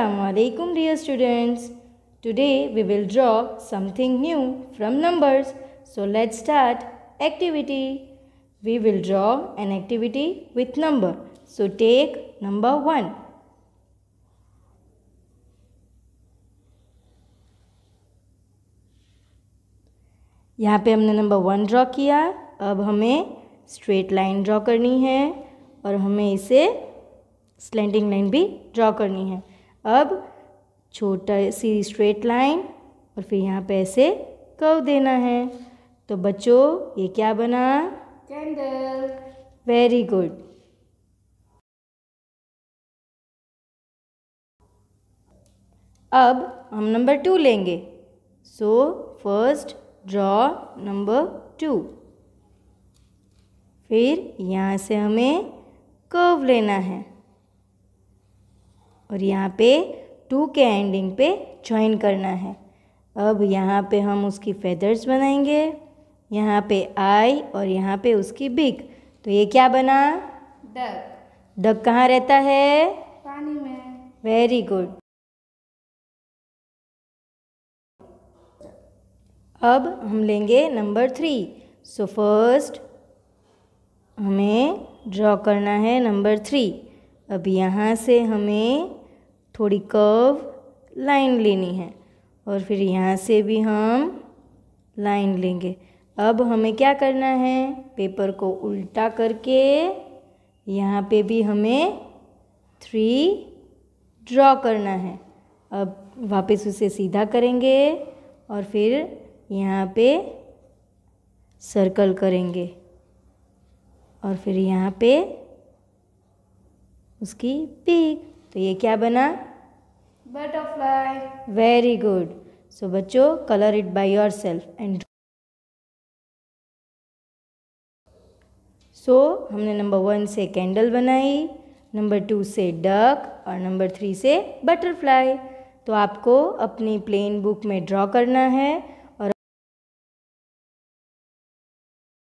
Assalamualaikum dear students. Today we will draw something new from numbers. So let's start activity. We will draw an activity with number. So take number 1. यहाँ पे हमने number one draw किया अब हमें straight line draw करनी है और हमें इसे स्लेंटिंग लाइन भी ड्रॉ करनी है अब छोटा सी स्ट्रेट लाइन और फिर यहाँ पे ऐसे कव देना है तो बच्चों ये क्या बना कैंडल वेरी गुड अब हम नंबर टू लेंगे so first draw number two फिर यहाँ से हमें कर्व लेना है और यहाँ पे टू के एंडिंग पे ज्वाइन करना है अब यहाँ पे हम उसकी फेदर्स बनाएंगे यहाँ पे आई और यहाँ पे उसकी बिग तो ये क्या बना डक डक कहाँ रहता है पानी में वेरी गुड अब हम लेंगे नंबर थ्री सो फर्स्ट हमें ड्रॉ करना है नंबर थ्री अब यहाँ से हमें थोड़ी कर्व लाइन लेनी है और फिर यहाँ से भी हम लाइन लेंगे अब हमें क्या करना है पेपर को उल्टा करके यहाँ पे भी हमें थ्री ड्रॉ करना है अब वापस उसे सीधा करेंगे और फिर यहाँ पे सर्कल करेंगे और फिर यहाँ पे उसकी पीक तो ये क्या बना बटरफ्लाई वेरी गुड सो बच्चों colour it by yourself and so हमने नंबर वन से कैंडल बनाई नंबर टू से डक और नंबर थ्री से बटरफ्लाई तो आपको अपनी प्लेन बुक में ड्रॉ करना है